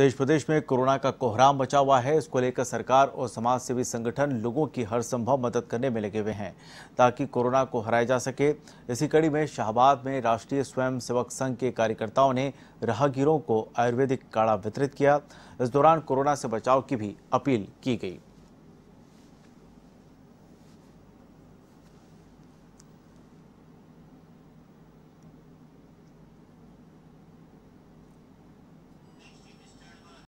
देश प्रदेश में कोरोना का कोहराम बचा हुआ है इसको लेकर सरकार और समाज सेवी संगठन लोगों की हर संभव मदद करने में लगे हुए हैं ताकि कोरोना को हराया जा सके इसी कड़ी में शाहबाद में राष्ट्रीय स्वयंसेवक संघ के कार्यकर्ताओं ने राहगीरों को आयुर्वेदिक काढ़ा वितरित किया इस दौरान कोरोना से बचाव की भी अपील की गई